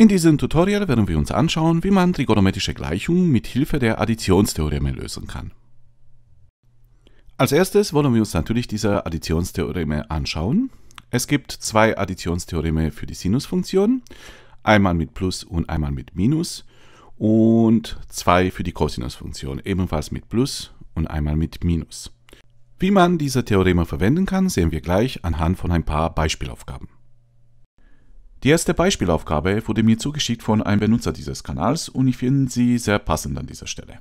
In diesem Tutorial werden wir uns anschauen, wie man trigonometrische Gleichungen mit Hilfe der Additionstheoreme lösen kann. Als erstes wollen wir uns natürlich diese Additionstheoreme anschauen. Es gibt zwei Additionstheoreme für die Sinusfunktion, einmal mit Plus und einmal mit Minus und zwei für die Cosinusfunktion, ebenfalls mit Plus und einmal mit Minus. Wie man diese Theoreme verwenden kann, sehen wir gleich anhand von ein paar Beispielaufgaben. Die erste Beispielaufgabe wurde mir zugeschickt von einem Benutzer dieses Kanals und ich finde sie sehr passend an dieser Stelle.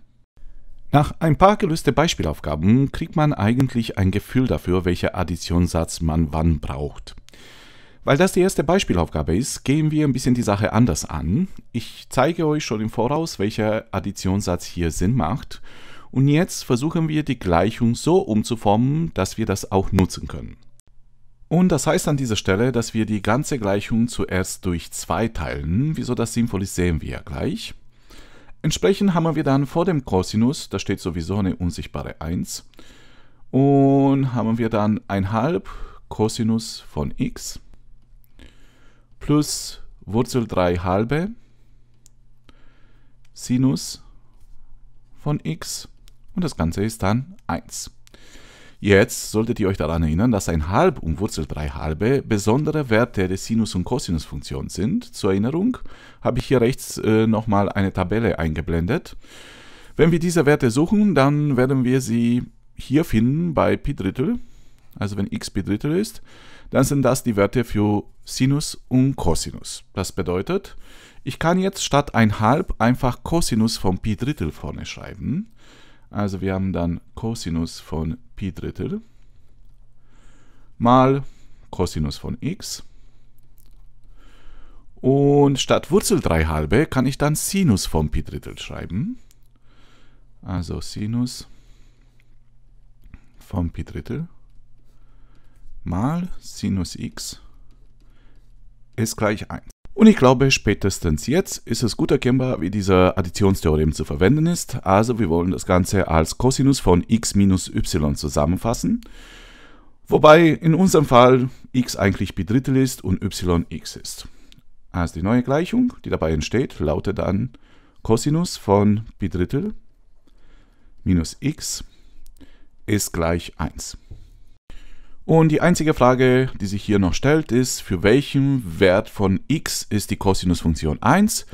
Nach ein paar gelöste Beispielaufgaben kriegt man eigentlich ein Gefühl dafür, welcher Additionssatz man wann braucht. Weil das die erste Beispielaufgabe ist, gehen wir ein bisschen die Sache anders an. Ich zeige euch schon im Voraus, welcher Additionssatz hier Sinn macht. Und jetzt versuchen wir die Gleichung so umzuformen, dass wir das auch nutzen können. Und das heißt an dieser Stelle, dass wir die ganze Gleichung zuerst durch 2 teilen. Wieso das sinnvoll ist, sehen wir ja gleich. Entsprechend haben wir dann vor dem Cosinus, da steht sowieso eine unsichtbare 1, und haben wir dann 1 1,5 Cosinus von x plus Wurzel 3 halbe Sinus von x und das Ganze ist dann 1. Jetzt solltet ihr euch daran erinnern, dass ein Halb und Wurzel 3 halbe besondere Werte der Sinus- und Cosinusfunktion sind. Zur Erinnerung habe ich hier rechts äh, nochmal eine Tabelle eingeblendet. Wenn wir diese Werte suchen, dann werden wir sie hier finden bei Pi Drittel. Also wenn x Pi Drittel ist, dann sind das die Werte für Sinus und Cosinus. Das bedeutet, ich kann jetzt statt ein Halb einfach Cosinus von Pi Drittel vorne schreiben. Also wir haben dann Cosinus von Pi Drittel mal Cosinus von x. Und statt Wurzel 3 halbe kann ich dann Sinus von Pi Drittel schreiben. Also Sinus von Pi Drittel mal Sinus x ist gleich 1. Und ich glaube, spätestens jetzt ist es gut erkennbar, wie dieser Additionstheorem zu verwenden ist. Also wir wollen das Ganze als Cosinus von x minus y zusammenfassen. Wobei in unserem Fall x eigentlich b Drittel ist und y x ist. Also die neue Gleichung, die dabei entsteht, lautet dann Cosinus von b Drittel minus x ist gleich 1. Und die einzige Frage, die sich hier noch stellt, ist, für welchen Wert von x ist die Cosinusfunktion 1?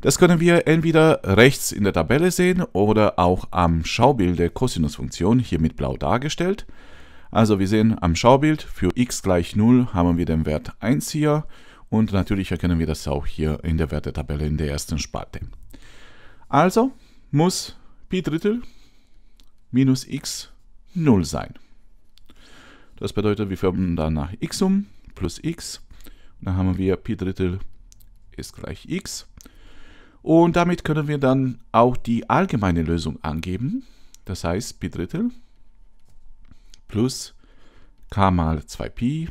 Das können wir entweder rechts in der Tabelle sehen oder auch am Schaubild der Cosinusfunktion, hier mit blau dargestellt. Also wir sehen am Schaubild, für x gleich 0 haben wir den Wert 1 hier und natürlich erkennen wir das auch hier in der Wertetabelle in der ersten Spalte. Also muss Pi Drittel minus x 0 sein. Das bedeutet, wir dann nach x um plus x. Und dann haben wir Pi Drittel ist gleich x. Und damit können wir dann auch die allgemeine Lösung angeben. Das heißt Pi Drittel plus k mal 2pi,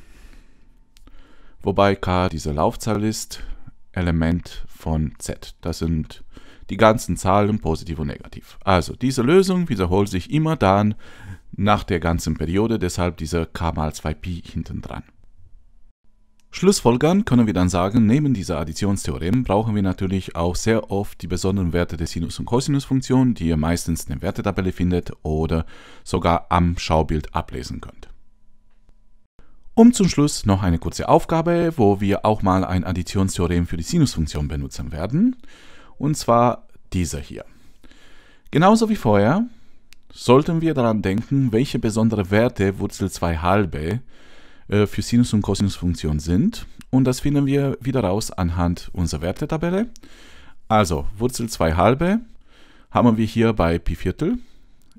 wobei k diese Laufzahl ist, Element von z. Das sind die ganzen Zahlen positiv und negativ. Also diese Lösung wiederholt sich immer dann nach der ganzen Periode, deshalb dieser k mal 2pi hinten dran. Schlussfolgern können wir dann sagen, neben dieser Additionstheorem brauchen wir natürlich auch sehr oft die besonderen Werte der Sinus- und Cosinusfunktion, die ihr meistens in der Wertetabelle findet oder sogar am Schaubild ablesen könnt. Und zum Schluss noch eine kurze Aufgabe, wo wir auch mal ein Additionstheorem für die Sinusfunktion benutzen werden und zwar dieser hier. Genauso wie vorher sollten wir daran denken, welche besondere Werte Wurzel 2 halbe äh, für Sinus- und Cosinusfunktion sind. Und das finden wir wieder raus anhand unserer Wertetabelle. Also Wurzel 2 halbe haben wir hier bei Pi Viertel.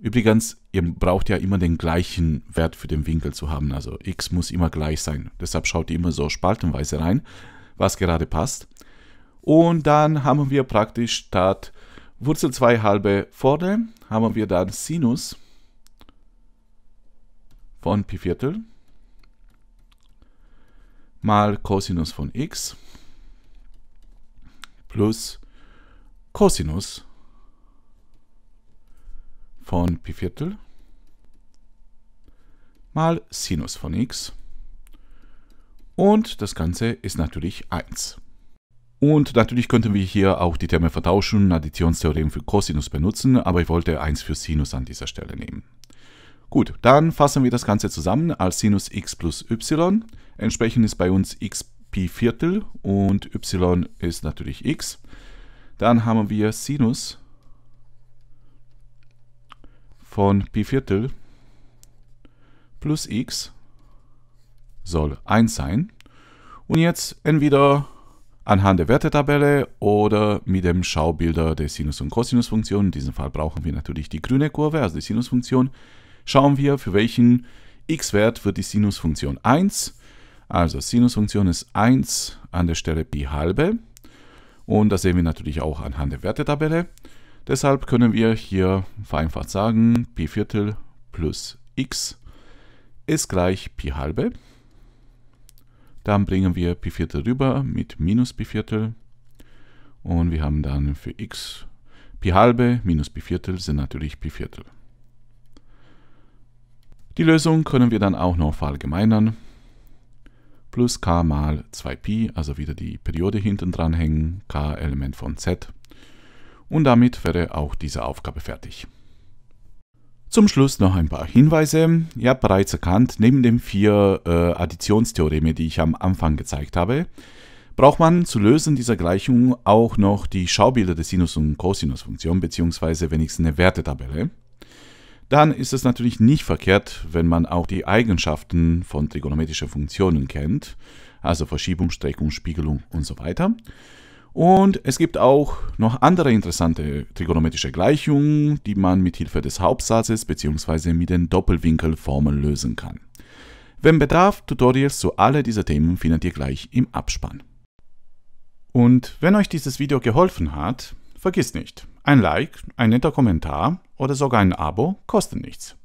Übrigens, ihr braucht ja immer den gleichen Wert für den Winkel zu haben. Also x muss immer gleich sein. Deshalb schaut ihr immer so spaltenweise rein, was gerade passt. Und dann haben wir praktisch statt Wurzel 2 halbe vorne, haben wir dann Sinus von Pi Viertel mal Cosinus von x plus Cosinus von Pi Viertel mal Sinus von x. Und das Ganze ist natürlich 1. Und natürlich könnten wir hier auch die Terme vertauschen, Additionstheorem für Cosinus benutzen, aber ich wollte eins für Sinus an dieser Stelle nehmen. Gut, dann fassen wir das Ganze zusammen als Sinus x plus y. Entsprechend ist bei uns x pi Viertel und y ist natürlich x. Dann haben wir Sinus von pi Viertel plus x soll 1 sein. Und jetzt entweder anhand der Wertetabelle oder mit dem Schaubilder der Sinus- und Cosinusfunktion. In diesem Fall brauchen wir natürlich die grüne Kurve, also die Sinusfunktion. Schauen wir, für welchen x-Wert wird die Sinusfunktion 1. Also Sinusfunktion ist 1 an der Stelle pi halbe. Und das sehen wir natürlich auch anhand der Wertetabelle. Deshalb können wir hier vereinfacht sagen, pi Viertel plus x ist gleich pi halbe. Dann bringen wir Pi Viertel rüber mit minus Pi Viertel. Und wir haben dann für x Pi halbe minus Pi Viertel sind natürlich Pi Viertel. Die Lösung können wir dann auch noch verallgemeinern. Plus k mal 2pi, also wieder die Periode hinten dran hängen, k Element von z. Und damit wäre auch diese Aufgabe fertig. Zum Schluss noch ein paar Hinweise. Ihr habt bereits erkannt, neben den vier äh, Additionstheoreme, die ich am Anfang gezeigt habe, braucht man zu Lösen dieser Gleichung auch noch die Schaubilder der Sinus- und Cosinusfunktion beziehungsweise wenigstens eine Wertetabelle. Dann ist es natürlich nicht verkehrt, wenn man auch die Eigenschaften von trigonometrischen Funktionen kennt, also Verschiebung, Streckung, Spiegelung und so weiter. Und es gibt auch noch andere interessante trigonometrische Gleichungen, die man mit Hilfe des Hauptsatzes bzw. mit den Doppelwinkelformeln lösen kann. Wenn bedarf, Tutorials zu alle dieser Themen findet ihr gleich im Abspann. Und wenn euch dieses Video geholfen hat, vergisst nicht, ein Like, ein netter Kommentar oder sogar ein Abo kosten nichts.